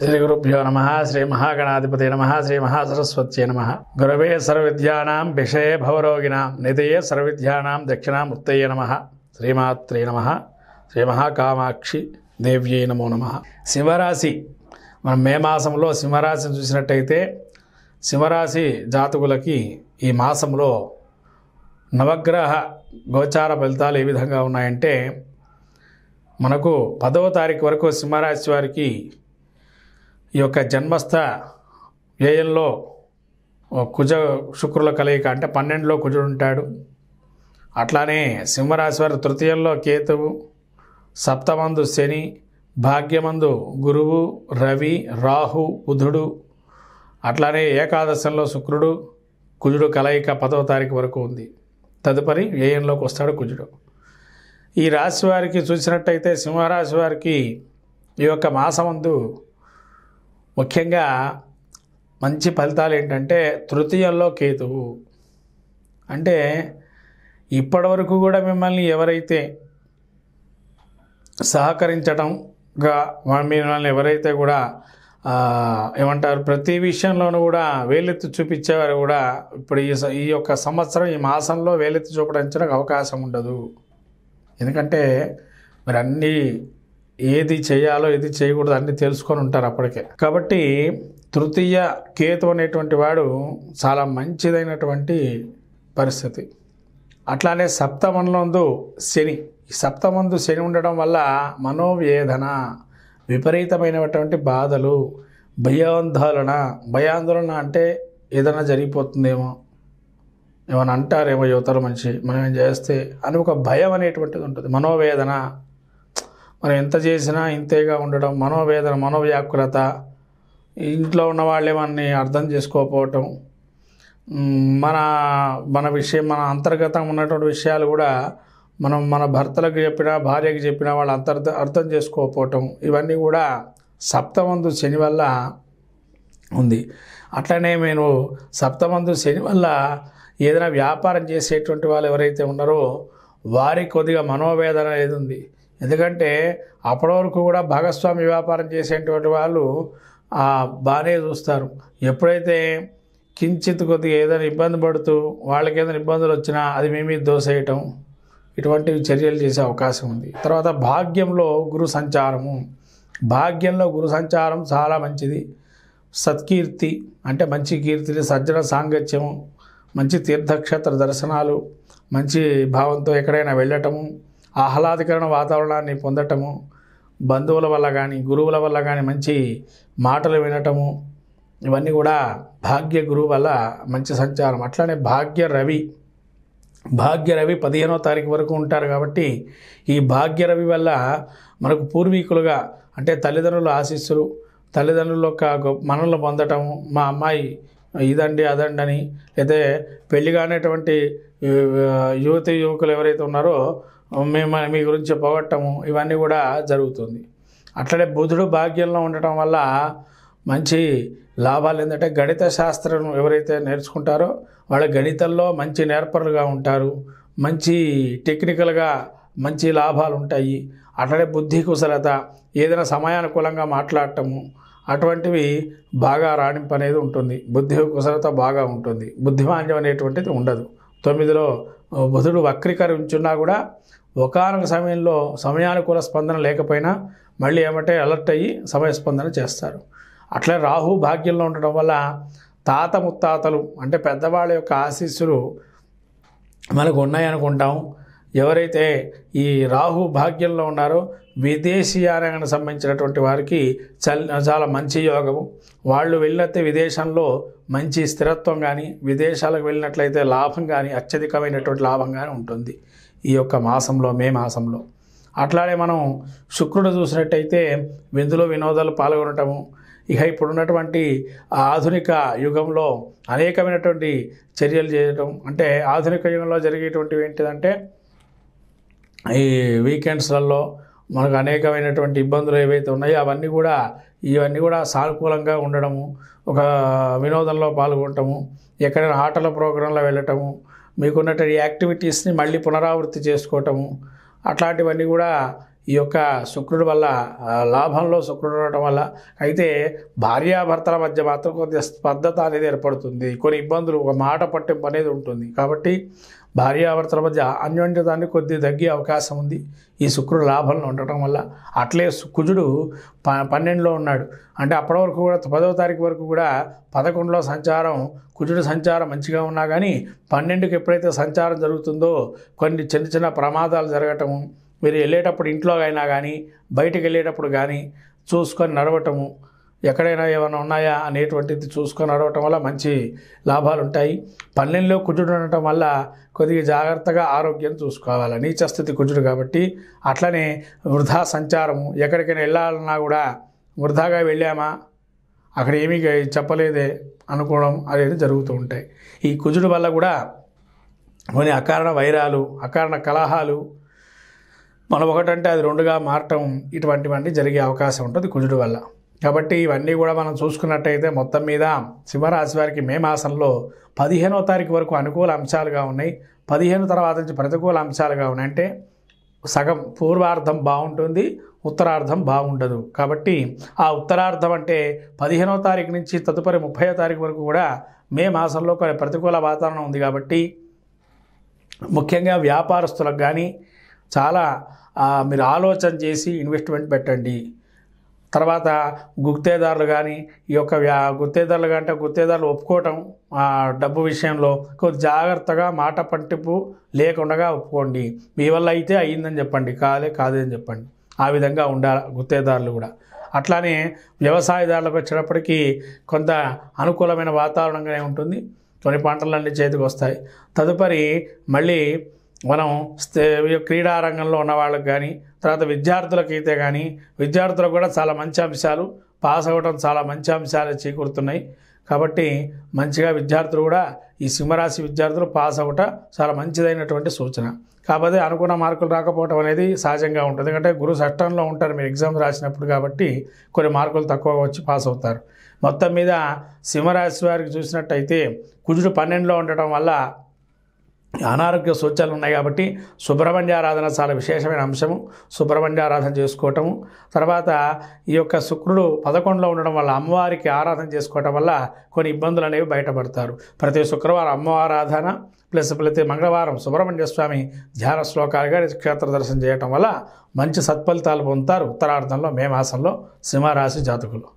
శ్రీ గురుభ్యో నమ శ్రీ మహాగణాధిపతి నమ శ్రీ మహాసరస్వతి నమ గురవే సర్వవిద్యానాం విషయ భవరోగిణాం నిధయే సర్వవిద్యానాం దక్షిణామూర్తయే నమ శ్రీమాత్రే నమ శ్రీ మహాకామాక్షి దేవ్యే నమో నమ సింహరాశి మనం మే మాసంలో సింహరాశిని చూసినట్టయితే సింహరాశి జాతకులకి ఈ మాసంలో నవగ్రహ గోచార ఫలితాలు ఏ విధంగా ఉన్నాయంటే మనకు పదవ తారీఖు వరకు సింహరాశి వారికి ఈ యొక్క జన్మస్థ వ్యయంలో కుజ శుక్రుల కలయిక అంటే పన్నెండులో కుజుడు ఉంటాడు అట్లానే సింహరాశి వారి తృతీయంలో కేతువు సప్తమందు శని భాగ్యమందు గురువు రవి రాహు బుధుడు అట్లానే ఏకాదశంలో శుక్రుడు కుజుడు కలయిక పదవ తారీఖు వరకు ఉంది తదుపరి వ్యయంలోకి వస్తాడు కుజుడు ఈ రాశి వారికి చూసినట్టయితే సింహరాశి వారికి ఈ యొక్క మాసమందు ముఖ్యంగా మంచి ఫలితాలు ఏంటంటే తృతీయంలో కేతువు అంటే ఇప్పటివరకు కూడా మిమ్మల్ని ఎవరైతే సహకరించడంగా మిమ్మల్ని ఎవరైతే కూడా ఏమంటారు ప్రతి విషయంలోనూ కూడా వేలెత్తి చూపించేవారు కూడా ఇప్పుడు ఈ ఈ యొక్క సంవత్సరం ఈ మాసంలో వేలెత్తి చూపడానికి అవకాశం ఉండదు ఎందుకంటే మరి అన్నీ ఏది చేయాలో ఏది చేయకూడదు అన్ని తెలుసుకొని ఉంటారు అప్పటికే కాబట్టి తృతీయ కేతు అనేటువంటి వాడు చాలా మంచిదైనటువంటి పరిస్థితి అట్లానే సప్తమందు శని సప్తమందు శని ఉండడం వల్ల మనోవేదన విపరీతమైనటువంటి బాధలు భయాందోళన భయాందోళన అంటే ఏదైనా జరిగిపోతుందేమో ఏమైనా అంటారేమో యువతలు మనిషి మనం ఏం చేస్తే అని ఒక భయం అనేటువంటిది ఉంటుంది మనోవేదన మనం ఎంత చేసినా ఇంతేగా ఉండడం మనోవేదన మనోవ్యాకులత ఇంట్లో ఉన్న వాళ్ళే మనని అర్థం చేసుకోకపోవటం మన మన విషయం మన అంతర్గతం ఉన్నటువంటి విషయాలు కూడా మనం మన భర్తలకు చెప్పినా భార్యకు చెప్పినా వాళ్ళు అంతర్ అర్థం చేసుకోకపోవటం ఇవన్నీ కూడా సప్తమందు శని వల్ల ఉంది అట్లనే నేను సప్తమందు శని వల్ల ఏదైనా వ్యాపారం చేసేటువంటి వాళ్ళు ఎవరైతే ఉన్నారో వారికి కొద్దిగా మనోవేదన అనేది ఉంది ఎందుకంటే అప్పటి వరకు కూడా భాగస్వామి వ్యాపారం చేసేటువంటి వాళ్ళు బాగానే చూస్తారు ఎప్పుడైతే కించిత్ కొద్దిగా ఏదైనా ఇబ్బంది పడుతూ వాళ్ళకి ఏదైనా ఇబ్బందులు వచ్చినా అది మేము దోసేయటం ఇటువంటివి చర్యలు చేసే అవకాశం ఉంది తర్వాత భాగ్యంలో గురు సంచారము భాగ్యంలో గురు సంచారం చాలా మంచిది సత్కీర్తి అంటే మంచి కీర్తిని సజ్జన సాంగత్యము మంచి తీర్థక్షేత్ర దర్శనాలు మంచి భావంతో ఎక్కడైనా వెళ్ళటము ఆహ్లాదకరణ వాతావరణాన్ని పొందటము బంధువుల వల్ల కానీ గురువుల వల్ల కానీ మంచి మాటలు వినటము ఇవన్నీ కూడా భాగ్య గురువు వల్ల మంచి సంచారం అట్లానే భాగ్య రవి భాగ్య రవి పదిహేనో తారీఖు వరకు ఉంటారు కాబట్టి ఈ భాగ్య రవి వల్ల మనకు పూర్వీకులుగా అంటే తల్లిదండ్రుల ఆశీస్సులు తల్లిదండ్రుల యొక్క మనలు పొందటము మా అమ్మాయి ఇదండి అదండి అని లేదా పెళ్లి కానిటువంటి యువతి యువకులు ఎవరైతే ఉన్నారో మేము మీ గురించి పొగట్టము ఇవన్నీ కూడా జరుగుతుంది అట్లనే బుధుడు భాగ్యంలో ఉండటం వల్ల మంచి లాభాలు ఏంటంటే గణిత శాస్త్రం ఎవరైతే నేర్చుకుంటారో వాళ్ళ గణితంలో మంచి నేర్పరులుగా ఉంటారు మంచి టెక్నికల్గా మంచి లాభాలు ఉంటాయి అట్లనే బుద్ధి కుశలత ఏదైనా సమయానుకూలంగా మాట్లాడటము అటువంటివి బాగా రాణింపు అనేది ఉంటుంది బుద్ధి కుశలత బాగా ఉంటుంది బుద్ధిమాంద్యం అనేటువంటిది ఉండదు తొమ్మిదిలో బుధుడు వక్రీకరించున్నా కూడా ఒకనొక సమయంలో సమయానుకూల స్పందన లేకపోయినా మళ్ళీ ఏమంటే అలర్ట్ అయ్యి సమయ స్పందన చేస్తారు అట్లే రాహు భాగ్యంలో ఉండడం వల్ల తాత ముత్తాతలు అంటే పెద్దవాళ్ళ యొక్క ఆశీస్సులు మనకు ఉన్నాయనుకుంటాం ఎవరైతే ఈ రాహు భాగ్యంలో ఉన్నారో విదేశీయారంగానికి సంబంధించినటువంటి వారికి చాలా మంచి యోగము వాళ్ళు వెళ్ళినట్టే విదేశంలో మంచి స్థిరత్వం కానీ విదేశాలకు వెళ్ళినట్లయితే లాభం కానీ అత్యధికమైనటువంటి లాభం కానీ ఉంటుంది ఈ యొక్క మాసంలో మే మాసంలో అట్లానే మనం శుక్రుడు చూసినట్టయితే విందులో వినోదాలు పాల్గొనటము ఇక ఇప్పుడున్నటువంటి ఆధునిక యుగంలో అనేకమైనటువంటి చర్యలు చేయటం అంటే ఆధునిక యుగంలో జరిగేటువంటివి ఏంటిదంటే ఈ వీకెండ్స్లలో మనకు అనేకమైనటువంటి ఇబ్బందులు ఏవైతే ఉన్నాయో అవన్నీ కూడా ఇవన్నీ కూడా సానుకూలంగా ఉండడము ఒక వినోదంలో పాల్గొనటము ఎక్కడైనా ఆటల ప్రోగ్రాంలో వెళ్ళటము మీకున్నటువంటి యాక్టివిటీస్ని మళ్ళీ పునరావృత్తి చేసుకోవటము అట్లాంటివన్నీ కూడా ఈ యొక్క శుక్రుడి వల్ల లాభంలో శుక్రుడు ఉండటం వల్ల అయితే భార్యాభర్తల మధ్య మాత్రం కొద్ది స్పర్ధత అనేది ఏర్పడుతుంది కొన్ని ఇబ్బందులు ఒక మాట పట్టింపు అనేది ఉంటుంది కాబట్టి భార్యాభర్తల మధ్య అన్యోన్యతాన్ని కొద్ది తగ్గే అవకాశం ఉంది ఈ శుక్రుడు లాభంలో ఉండటం వల్ల అట్లే కుజుడు ప పన్నెండులో ఉన్నాడు అంటే అప్పటి వరకు కూడా పదవ తారీఖు వరకు కూడా పదకొండులో సంచారం కుజుడు సంచారం మంచిగా ఉన్నా కానీ పన్నెండుకి ఎప్పుడైతే సంచారం జరుగుతుందో కొన్ని చిన్న చిన్న ప్రమాదాలు జరగటము మీరు వెళ్ళేటప్పుడు ఇంట్లో అయినా కానీ బయటకు వెళ్ళేటప్పుడు కానీ చూసుకొని నడవటము ఎక్కడైనా ఏమైనా ఉన్నాయా అనేటువంటిది చూసుకొని నడవటం వల్ల మంచి లాభాలు ఉంటాయి పల్లెల్లో కుజుడు ఉండటం వల్ల కొద్దిగా జాగ్రత్తగా ఆరోగ్యం చూసుకోవాలి నీచస్థితి కుజుడు కాబట్టి అట్లనే వృధా సంచారము ఎక్కడికైనా వెళ్ళాలన్నా కూడా వృధాగా వెళ్ళామా అక్కడ ఏమీ చెప్పలేదే అనుకోవడం అనేది జరుగుతూ ఉంటాయి ఈ కుజుడు వల్ల కూడా కొన్ని అకారణ వైరాలు అకారణ కలహాలు మనం ఒకటంటే అది రెండుగా మారటం ఇటువంటివన్నీ జరిగే అవకాశం ఉంటుంది కుజుడు వల్ల కాబట్టి ఇవన్నీ కూడా మనం చూసుకున్నట్టయితే మొత్తం మీద సింహరాశి వారికి మే మాసంలో పదిహేనో తారీఖు వరకు అనుకూల అంశాలుగా ఉన్నాయి పదిహేను తర్వాత నుంచి ప్రతికూల అంశాలుగా ఉన్నాయి అంటే సగం పూర్వార్థం బాగుంటుంది ఉత్తరార్థం బాగుండదు కాబట్టి ఆ ఉత్తరార్థం అంటే పదిహేనో తారీఖు నుంచి తదుపరి ముప్పై తారీఖు వరకు కూడా మే మాసంలో కొన్ని ప్రతికూల వాతావరణం ఉంది కాబట్టి ముఖ్యంగా వ్యాపారస్తులకు కానీ చాలా మీరు ఆలోచన చేసి ఇన్వెస్ట్మెంట్ పెట్టండి తర్వాత గుత్తేదారులు కానీ ఈ యొక్క గుత్తేదారులు కంటే గుత్తేదారులు ఒప్పుకోవటం డబ్బు విషయంలో కొద్ది జాగ్రత్తగా మాట పట్టింపు లేకుండా ఒప్పుకోండి మీ వల్ల అయితే అయ్యిందని చెప్పండి కాదే కాదే అని చెప్పండి ఆ విధంగా ఉండాలి గుత్తేదారులు కూడా అట్లానే వ్యవసాయదారులకు వచ్చినప్పటికీ కొంత అనుకూలమైన వాతావరణంగానే ఉంటుంది కొన్ని పంటలన్నీ చేతికి వస్తాయి తదుపరి మళ్ళీ మనం క్రీడారంగంలో ఉన్న వాళ్ళకి కానీ తర్వాత అయితే కానీ విద్యార్థులకు కూడా చాలా మంచి అంశాలు పాస్ అవ్వడం చాలా మంచి అంశాలు చేకూరుతున్నాయి కాబట్టి మంచిగా విద్యార్థులు కూడా ఈ సింహరాశి విద్యార్థులు పాస్ అవ్వట చాలా మంచిదైనటువంటి సూచన కాకపోతే అనుకున్న మార్కులు రాకపోవటం అనేది సహజంగా ఉంటుంది ఎందుకంటే గురు చట్టంలో ఉంటారు మీరు ఎగ్జామ్స్ రాసినప్పుడు కాబట్టి కొన్ని మార్కులు తక్కువగా వచ్చి పాస్ అవుతారు మొత్తం మీద సింహరాశి వారికి చూసినట్టయితే కుజుడు పన్నెండులో ఉండటం వల్ల అనారోగ్య సూచనలు ఉన్నాయి కాబట్టి సుబ్రహ్మణ్యారాధన చాలా విశేషమైన అంశము సుబ్రహ్మణ్యారాధన చేసుకోవటము తర్వాత ఈ యొక్క శుక్రుడు పదకొండులో ఉండడం వల్ల అమ్మవారికి ఆరాధన చేసుకోవటం వల్ల కొన్ని ఇబ్బందులు అనేవి బయటపడతారు ప్రతి శుక్రవారం అమ్మవారాధన ప్లస్ ప్రతి మంగళవారం సుబ్రహ్మణ్య స్వామి ధ్యాన శ్లోకాలుగా క్షేత్ర దర్శనం చేయటం వల్ల మంచి సత్ఫలితాలు పొందుతారు ఉత్తరార్థంలో మే మాసంలో సింహరాశి జాతకులు